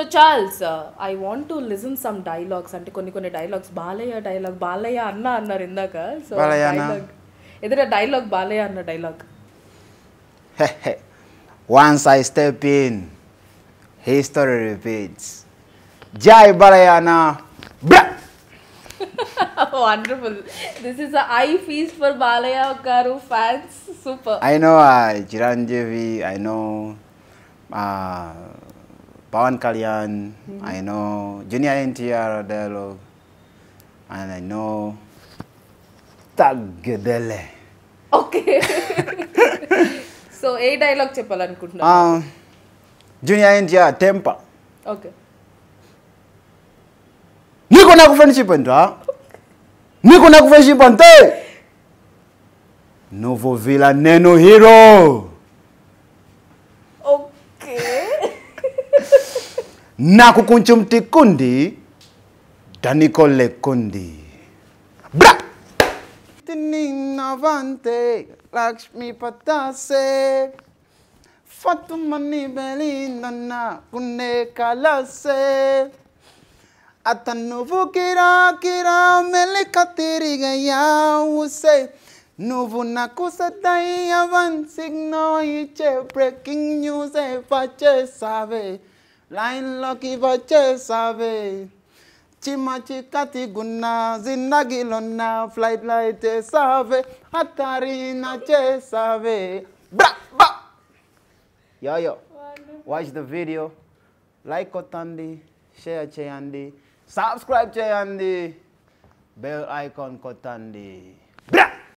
So Charles I want to listen some dialogues అంటే కొన్ని కొన్ని డైలాగ్స్ బాలయ్య డైలాగ్ బాలయ్య అన్న అన్నారు ఇందాక సో డైలాగ్ ఏదైనా డైలాగ్ బాలయ్య అన్న dialogue once I step in history repeats జై Balayya wonderful this is I fees for Balayya garu fans super I know Chiranjeevi I know Pawan Kalyan, mm -hmm. I know Junior NTR Adelo, and I know Tagedele. Okay. so, a dialogue chepalan kutna. Ah, um, Junior NTR Tempa. Okay. Niko na friendship ntwa. Niko na friendship ntwe. Novo Villa Neno Hero. na kukunchumti kundi danikole kundi bra Tining avante Lakshmi patase Fatumani belinda na kunne kalase అతను కిరా కిరా మెలిక తిరిగయ్యా ఉసే నువ్వు నాకు సద్దయ్యవన్ సిగ్నో ఇచ్చే breaking news ఏ పచ్చేసావే લાઈન લોકી વચ્ચે સાવે chimachi kati guna zindagi lona flight light te save hatari na che save bra ba yo yo watch the video like kotandi share cheyandi subscribe cheyandi bell icon kotandi